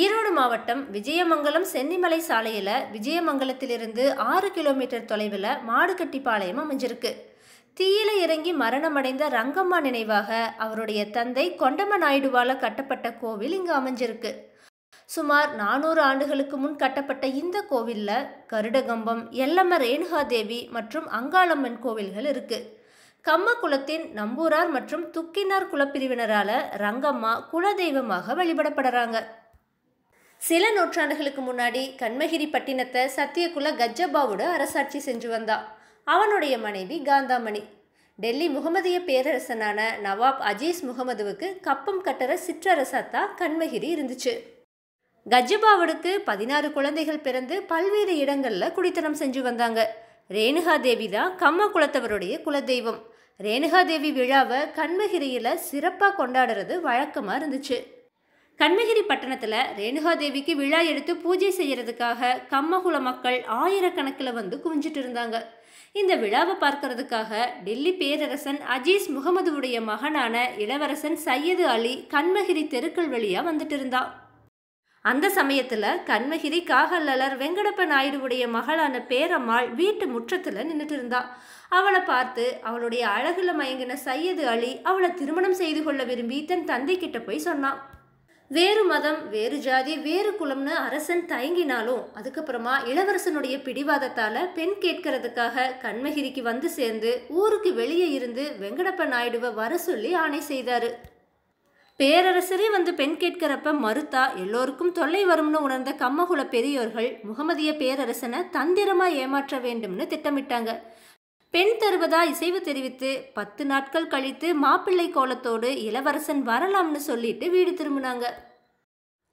ஈரோடு மாவட்டம் விஜயமங்கலம் சென்னிமலை சாலையில் விஜயமங்கலத்திலிருந்து ஆறு கிலோமீட்டர் தொலைவில் மாடுகட்டிப்பாளையம் அமைஞ்சிருக்கு தீயில இறங்கி மரணமடைந்த ரங்கம்மா நினைவாக அவருடைய தந்தை கொண்டம நாயுடுவால கட்டப்பட்ட கோவில் இங்கு அமைஞ்சிருக்கு சுமார் நானூறு ஆண்டுகளுக்கு முன் கட்டப்பட்ட இந்த கோவிலில் கருடகம்பம் எல்லம்ம ரேணுகா தேவி மற்றும் அங்காளம்மன் கோவில்கள் இருக்குது கம்ம குலத்தின் நம்பூரார் மற்றும் துக்கினார் குலப்பிரிவினரால் ரங்கம்மா குலதெய்வமாக வழிபடப்படுறாங்க சில நூற்றாண்டுகளுக்கு முன்னாடி கண்மகிரி பட்டினத்தை சத்தியகுல கஜபாவோட அரசாட்சி செஞ்சு வந்தா அவனுடைய மனைவி காந்தாமணி டெல்லி முகமதிய பேரரசனான நவாப் அஜீஸ் முகமதுவுக்கு கப்பம் கட்டுற சிற்றரசாத்தா கண்மகிரி இருந்துச்சு கஜ்ஜப்பாவோடுக்கு பதினாறு குழந்தைகள் பிறந்து பல்வேறு இடங்களில் குடித்தனம் செஞ்சு வந்தாங்க ரேணுகா தேவி தான் கம்ம குலத்தவருடைய குலதெய்வம் தேவி விழாவை கண்மகிரியில் சிறப்பாக கொண்டாடுறது வழக்கமாக இருந்துச்சு கண்ணகிரி பட்டணத்தில் ரேணுகாதேவிக்கு விழா எடுத்து பூஜை செய்கிறதுக்காக கம்மகுல மக்கள் ஆயிரக்கணக்கில் வந்து குவிஞ்சிட்டு இருந்தாங்க இந்த விழாவை பார்க்கறதுக்காக டெல்லி பேரரசன் அஜீஸ் முகமதுவுடைய மகனான இளவரசன் சையது அலி கண்மகிரி தெருக்கள் வழியாக வந்துட்டு இருந்தான் அந்த சமயத்தில் கண்மகிரி காகல்லலர் வெங்கடப்ப நாயுடுவுடைய மகளான பேரம்மாள் வீட்டு முற்றத்தில் நின்றுட்டு இருந்தா அவளை பார்த்து அவளுடைய அழகுல மயங்கின சையது அலி அவளை திருமணம் செய்து கொள்ள விரும்பி தன் தந்தை கிட்ட போய் சொன்னான் வேறு மதம் வேறு ஜாதி வேறு குலம்னு அரசன் தயங்கினாலும் அதுக்கப்புறமா இளவரசனுடைய பிடிவாதத்தால் பெண் கேட்கறதுக்காக கண்மகிரிக்கு வந்து சேர்ந்து ஊருக்கு வெளியே இருந்து வெங்கடப்ப நாயுடுவை வர சொல்லி ஆணை செய்தாரு பேரரசரே வந்து பெண் கேட்கிறப்ப மறுத்தா எல்லோருக்கும் தொல்லை வரும்னு உணர்ந்த கம்மகுல பெரியோர்கள் முகமதிய பேரரசனை தந்திரமாக ஏமாற்ற வேண்டும்னு திட்டமிட்டாங்க பெண் தருவதா இசைவு தெரிவித்து பத்து நாட்கள் கழித்து மாப்பிள்ளை கோலத்தோடு இளவரசன் வரலாம்னு சொல்லிட்டு வீடு திரும்பினாங்க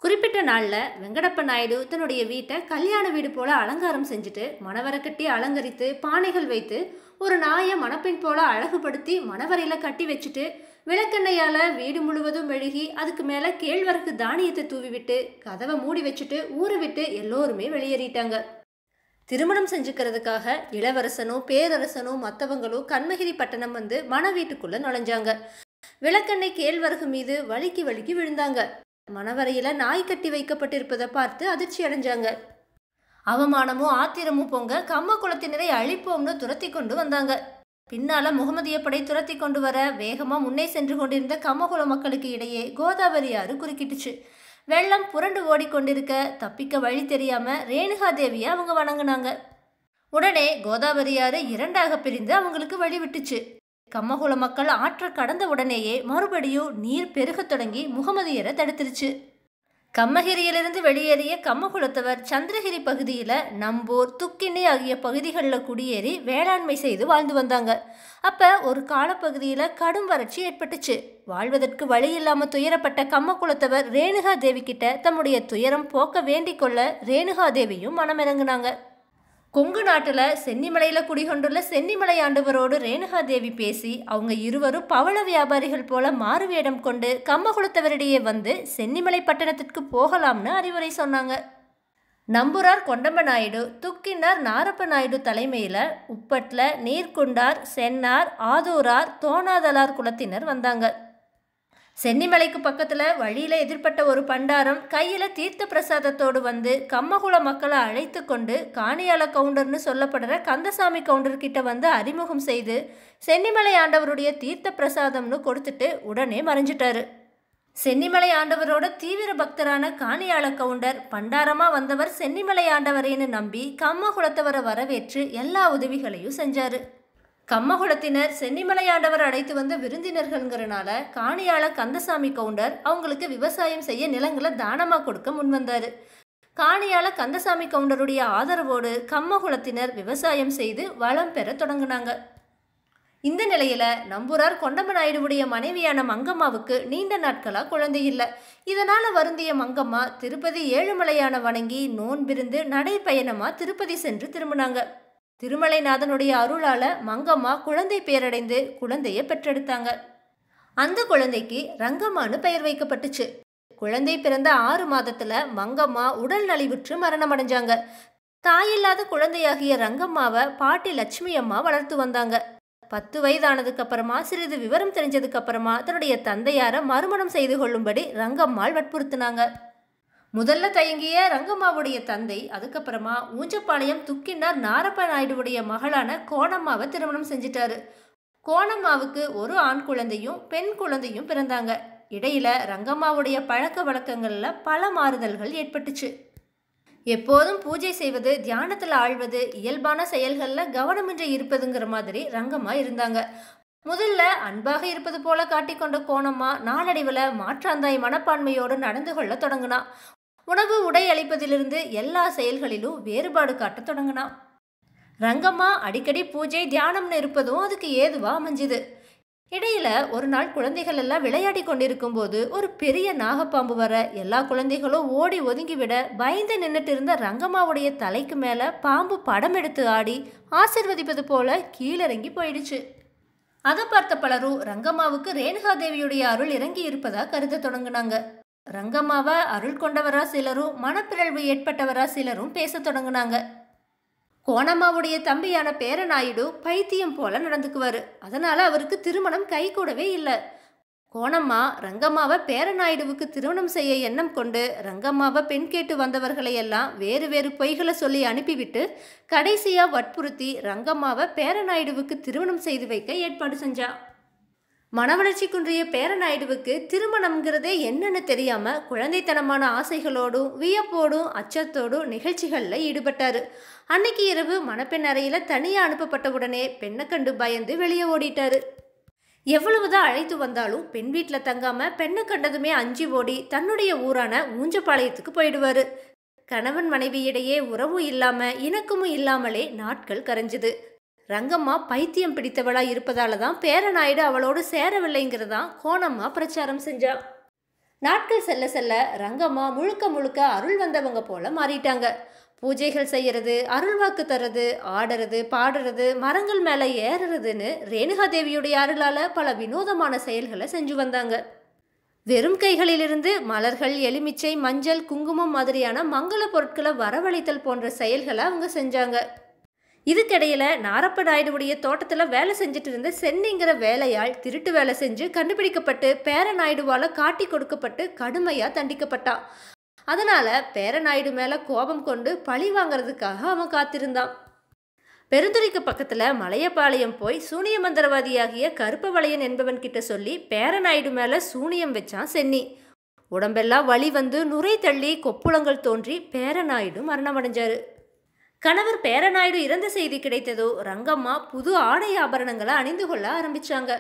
குறிப்பிட்ட நாளில் வெங்கடப்ப நாயுடு தன்னுடைய வீட்டை கல்யாண வீடு போல அலங்காரம் செஞ்சுட்டு மணவரை கட்டி அலங்கரித்து பானைகள் வைத்து ஒரு நாயை மணப்பெண் போல அழகுபடுத்தி மணவரையில் கட்டி வச்சுட்டு விளக்கெண்ணையால் வீடு முழுவதும் மெழுகி அதுக்கு மேலே கேழ்வரகு தானியத்தை தூவி விட்டு கதவை மூடி வச்சுட்டு ஊற விட்டு எல்லோருமே வெளியேறிட்டாங்க திருமணம் செஞ்சுக்கிறதுக்காக இளவரசனோ பேரரசனோ மற்றவங்களோ கண்மகிரி பட்டணம் வந்து மன வீட்டுக்குள்ளே நுழைஞ்சாங்க விளக்கண்ணை கேழ்வரகு மீது வழுக்கி வழுக்கி விழுந்தாங்க மணவரையில் நாய் கட்டி வைக்கப்பட்டிருப்பதை பார்த்து அதிர்ச்சி அடைஞ்சாங்க அவமானமும் ஆத்திரமும் பொங்க கம்ம குளத்தினரை அழிப்போம்னு துரத்தி கொண்டு வந்தாங்க பின்னால முகமதிய படை துரத்தி கொண்டு வர வேகமா முன்னே சென்று கொண்டிருந்த கம்மகுள மக்களுக்கு இடையே கோதாவரி ஆறு குறுக்கிட்டுச்சு வெள்ளம் புரண்டு ஓடிக்கொண்டிருக்க தப்பிக்க வழி தெரியாம ரேணுகா தேவியை அவங்க வணங்கினாங்க உடனே கோதாவரி ஆறு இரண்டாக பிரிந்து அவங்களுக்கு வழி விட்டுச்சு கம்மகுல மக்கள் ஆற்ற கடந்த உடனேயே மறுபடியும் நீர் பெருகத் தொடங்கி முகமதியரை தடுத்துருச்சு கம்மகிரியிலிருந்து வெளியேறிய கம்மகுலத்தவர் சந்திரகிரி பகுதியில் நம்பூர் துக்கிண்ணி ஆகிய பகுதிகளில் குடியேறி வேளாண்மை செய்து வாழ்ந்து வந்தாங்க அப்போ ஒரு காலப்பகுதியில் கடும் வறட்சி ஏற்பட்டுச்சு வாழ்வதற்கு வழி இல்லாமல் துயரப்பட்ட கம்மகுலத்தவர் ரேணுகா தேவி கிட்ட தம்முடைய துயரம் போக்க வேண்டிக் கொள்ள ரேணுகா தேவியும் மனமிறங்கினாங்க கொங்கு நாட்டில் சென்னிமலையில் குடிகொண்டுள்ள சென்னிமலை ஆண்டவரோடு ரேணுகா தேவி பேசி அவங்க இருவரும் பவள வியாபாரிகள் போல மாறு வேடம் கொண்டு கம்மகுளத்தவரிடையே வந்து சென்னிமலை பட்டணத்திற்கு போகலாம்னு அறிவுரை சொன்னாங்க நம்பூரார் கொண்டம்ப நாயுடு துக்கினார் நாரப்ப நாயுடு தலைமையில் உப்பட்டில் நீர்குண்டார் சென்னார் ஆதூரார் தோணாதலார் குலத்தினர் வந்தாங்க சென்னிமலைக்கு பக்கத்தில் வழியில் எதிர்பட்ட ஒரு பண்டாரம் கையில் தீர்த்த பிரசாதத்தோடு வந்து கம்மகுள மக்களை அழைத்து கொண்டு காணியால கவுண்டர்னு சொல்லப்படுற கந்தசாமி கவுண்டர் கிட்ட வந்து அறிமுகம் செய்து சென்னிமலை ஆண்டவருடைய தீர்த்த பிரசாதம்னு கொடுத்துட்டு உடனே மறைஞ்சிட்டாரு சென்னிமலை ஆண்டவரோட தீவிர பக்தரான காணியால கவுண்டர் பண்டாரமா வந்தவர் சென்னிமலை ஆண்டவரேன்னு நம்பி கம்மகுளத்தவரை வரவேற்று எல்லா உதவிகளையும் செஞ்சாரு கம்மகுலத்தினர் சென்னிமலையாண்டவர் அழைத்து வந்த விருந்தினர்கள்ங்கிறனால காணியாள கந்தசாமி கவுண்டர் அவங்களுக்கு விவசாயம் செய்ய நிலங்களை தானமாக கொடுக்க முன்வந்தார் காணியால கந்தசாமி கவுண்டருடைய ஆதரவோடு கம்மகுலத்தினர் விவசாயம் செய்து வளம் பெற தொடங்கினாங்க இந்த நிலையில நம்பூரார் கொண்டம நாயுடுவுடைய மனைவியான மங்கம்மாவுக்கு நீண்ட நாட்களா குழந்தை இல்லை இதனால வருந்திய மங்கம்மா திருப்பதி ஏழுமலையான வணங்கி நோன்பிருந்து நடைப்பயணமா திருப்பதி சென்று திரும்பினாங்க திருமலைநாதனுடைய அருளால் மங்கம்மா குழந்தை பேரடைந்து குழந்தையை பெற்றெடுத்தாங்க அந்த குழந்தைக்கு ரங்கம்மான்னு பெயர் வைக்கப்பட்டுச்சு குழந்தை பிறந்த ஆறு மாதத்துல மங்கம்மா உடல் நலிவுற்று அடைஞ்சாங்க தாயில்லாத குழந்தையாகிய ரங்கம்மாவை பாட்டி லட்சுமி அம்மா வளர்த்து வந்தாங்க பத்து வயதானதுக்கு அப்புறமா சிறிது விவரம் தெரிஞ்சதுக்கு அப்புறமா தன்னுடைய தந்தையார மறுமணம் செய்து கொள்ளும்படி ரங்கம்மாள் வற்புறுத்தினாங்க முதல்ல தயங்கிய ரங்கம்மாவுடைய தந்தை அதுக்கப்புறமா ஊஞ்சப்பாளையம் துக்கினார் நாரப்ப நாயுடுவுடைய மகளான கோணம்மாவை திருமணம் செஞ்சிட்டாரு கோணம்மாவுக்கு ஒரு ஆண் குழந்தையும் பெண் குழந்தையும் பிறந்தாங்க இடையில ரங்கம்மாவுடைய பழக்க வழக்கங்கள்ல பல மாறுதல்கள் ஏற்பட்டுச்சு எப்போதும் பூஜை செய்வது தியானத்தில் ஆழ்வது இயல்பான செயல்களில் கவனமின்றி இருப்பதுங்கிற மாதிரி ரங்கம்மா இருந்தாங்க முதல்ல அன்பாக இருப்பது போல காட்டிக்கொண்ட கோணம்மா நாளடைவில் மாற்றாந்தாய் மனப்பான்மையோடு நடந்து கொள்ள தொடங்கினா உணவு உடை அளிப்பதிலிருந்து எல்லா செயல்களிலும் வேறுபாடு காட்டத் தொடங்கினான் ரங்கம்மா அடிக்கடி பூஜை தியானம்னு இருப்பதும் அதுக்கு ஏதுவாக அமைஞ்சுது இடையில ஒரு நாள் குழந்தைகள் எல்லாம் விளையாடி கொண்டிருக்கும் போது ஒரு பெரிய நாகப்பாம்பு வர எல்லா குழந்தைகளும் ஓடி ஒதுங்கிவிட பயந்து நின்றுட்டு இருந்த ரங்கம்மாவுடைய தலைக்கு மேலே பாம்பு படம் எடுத்து ஆடி ஆசிர்வதிப்பது போல கீழிறங்கி போயிடுச்சு அதை பார்த்த பலரும் ரங்கம்மாவுக்கு ரேணுகாதேவியுடைய அருள் இறங்கி இருப்பதாக கருத தொடங்கினாங்க ரங்கம்மாவை அருள் கொண்டவரா சிலரும் மனப்பிறழ்வு ஏற்பட்டவரா சிலரும் பேச தொடங்கினாங்க கோணம்மாவுடைய தம்பியான பேரநாயுடு பைத்தியம் போல நடந்துக்குவார் அதனால் அவருக்கு திருமணம் கை கூடவே இல்லை கோணம்மா ரங்கம்மாவை பேரநாயுடுவுக்கு திருமணம் செய்ய எண்ணம் கொண்டு ரங்கம்மாவை பெண் கேட்டு வந்தவர்களை எல்லாம் வேறு வேறு பொய்களை சொல்லி அனுப்பிவிட்டு கடைசியாக வற்புறுத்தி ரங்கம்மாவை பேரநாயுடுவுக்கு திருமணம் செய்து வைக்க ஏற்பாடு செஞ்சான் மனவளர்ச்சி குன்றிய பேரநாயுடுவுக்கு திருமணம்ங்கிறதே என்னன்னு தெரியாம குழந்தைத்தனமான ஆசைகளோடும் வியப்போடும் அச்சத்தோடும் நிகழ்ச்சிகளில் ஈடுபட்டார் அன்னைக்கு இரவு மணப்பெண் அறையில தனியாக அனுப்பப்பட்ட உடனே பெண்ணை கண்டு பயந்து வெளியே ஓடிட்டாரு எவ்வளவுதான் அழைத்து வந்தாலும் பெண் வீட்டில் தங்காம பெண்ணை கண்டதுமே அஞ்சு ஓடி தன்னுடைய ஊரான ஊஞ்சப்பாளையத்துக்கு போயிடுவாரு கணவன் மனைவியிடையே உறவும் இல்லாம இணக்கமும் இல்லாமலே நாட்கள் கரைஞ்சது ரங்கம்மா பைத்தியம் பிடித்தவளா இருப்பதால தான் பேரநாயுடு அவளோடு சேரவில்லைங்கிறதான் கோணம்மா பிரச்சாரம் செஞ்சா நாட்கள் செல்ல செல்ல ரங்கம்மா முழுக்க முழுக்க அருள் வந்தவங்க போல மாறிட்டாங்க பூஜைகள் செய்யறது அருள்வாக்கு தர்றது ஆடுறது பாடுறது மரங்கள் மேலே ஏறுறதுன்னு ரேணுகா தேவியுடைய அருளால் பல வினோதமான செயல்களை செஞ்சு வந்தாங்க வெறும் கைகளிலிருந்து மலர்கள் எலுமிச்சை மஞ்சள் குங்குமம் மாதிரியான மங்கள பொருட்களை வரவழைத்தல் போன்ற செயல்களை அவங்க செஞ்சாங்க இதுக்கிடையில் நாரப்ப நாயுடுவுடைய தோட்டத்தில் வேலை செஞ்சுட்டு இருந்த சென்னிங்கிற வேலையால் திருட்டு வேலை செஞ்சு கண்டுபிடிக்கப்பட்டு பேர நாயுடுவால் காட்டி கொடுக்கப்பட்டு கடுமையாக தண்டிக்கப்பட்டான் அதனால் பேரநாயுடு மேலே கோபம் கொண்டு பழி வாங்கிறதுக்காக அவன் காத்திருந்தான் பெருந்துறைக்கு பக்கத்தில் மலையப்பாளையம் போய் சூனிய மந்திரவாதியாகிய கருப்பவளையன் என்பவன் கிட்ட சொல்லி பேரநாயுடு மேலே சூனியம் வச்சான் சென்னி உடம்பெல்லாம் வழி வந்து நுரை தள்ளி கொப்புளங்கள் தோன்றி நாயுடு மரணமடைஞ்சாரு கணவர் பேரநாயுடு இறந்த செய்தி கிடைத்ததோ ரங்கம்மா புது ஆடை ஆபரணங்களை அணிந்து கொள்ள ஆரம்பிச்சாங்க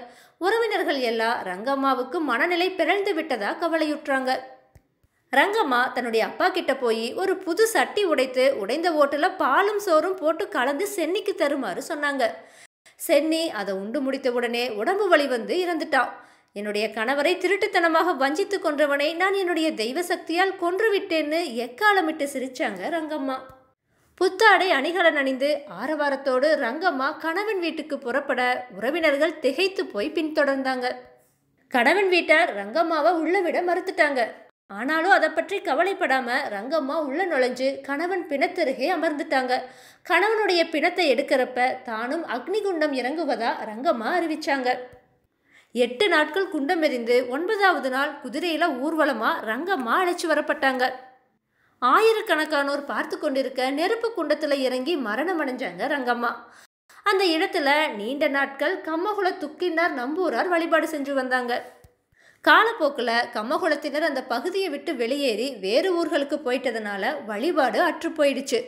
உறவினர்கள் எல்லாம் ரங்கம்மாவுக்கு மனநிலை பிறழ்ந்து விட்டதா கவலையுற்றாங்க ரங்கம்மா தன்னுடைய அப்பா கிட்ட போய் ஒரு புது சட்டி உடைத்து உடைந்த ஓட்டில் பாலும் சோறும் போட்டு கலந்து சென்னிக்கு தருமாறு சொன்னாங்க சென்னி அதை உண்டு முடித்த உடனே உடம்பு வலி வந்து இறந்துட்டான் என்னுடைய கணவரை திருட்டுத்தனமாக வஞ்சித்து கொன்றவனை நான் என்னுடைய தெய்வ சக்தியால் கொன்றுவிட்டேன்னு எக்காலமிட்டு சிரிச்சாங்க ரங்கம்மா புத்தாடை அணிகலன் அணிந்து ஆரவாரத்தோடு ரங்கம்மா கணவன் வீட்டுக்கு புறப்பட உறவினர்கள் திகைத்து போய் பின்தொடர்ந்தாங்க கணவன் வீட்டார் ரங்கம்மாவை உள்ள விட மறுத்துட்டாங்க ஆனாலும் அதை பற்றி கவலைப்படாம ரங்கம்மா உள்ள நுழைஞ்சு கணவன் பிணத்தருகே அமர்ந்துட்டாங்க கணவனுடைய பிணத்தை எடுக்கிறப்ப தானும் அக்னிகுண்டம் இறங்குவதா ரங்கம்மா அறிவிச்சாங்க எட்டு நாட்கள் குண்டம் எறிந்து ஒன்பதாவது நாள் குதிரையில ஊர்வலமா ரங்கம்மா அழைச்சி வரப்பட்டாங்க ஆயிரக்கணக்கானோர் பார்த்து கொண்டிருக்க நெருப்பு குண்டத்தில் இறங்கி மரணம் அடைஞ்சாங்க ரங்கம்மா அந்த இடத்துல நீண்ட நாட்கள் கம்மகுல துக்கினார் நம்பூரார் வழிபாடு செஞ்சு வந்தாங்க காலப்போக்கில் கம்மகுலத்தினர் அந்த பகுதியை விட்டு வெளியேறி வேறு ஊர்களுக்கு போயிட்டதுனால வழிபாடு அற்று போயிடுச்சு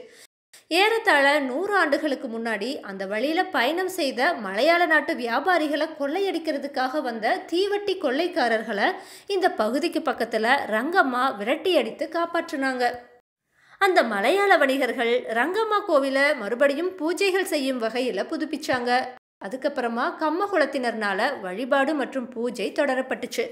ஏறத்தாழ நூறு ஆண்டுகளுக்கு முன்னாடி அந்த வழியில் பயணம் செய்த மலையாள நாட்டு வியாபாரிகளை கொள்ளையடிக்கிறதுக்காக வந்த தீவட்டி கொள்ளைக்காரர்களை இந்த பகுதிக்கு பக்கத்தில் ரங்கம்மா விரட்டி அடித்து காப்பாற்றினாங்க அந்த மலையாள வணிகர்கள் ரங்கம்மா கோவிலை மறுபடியும் பூஜைகள் செய்யும் வகையில் புதுப்பிச்சாங்க அதுக்கப்புறமா கம்மகுலத்தினர்னால வழிபாடு மற்றும் பூஜை தொடரப்பட்டுச்சு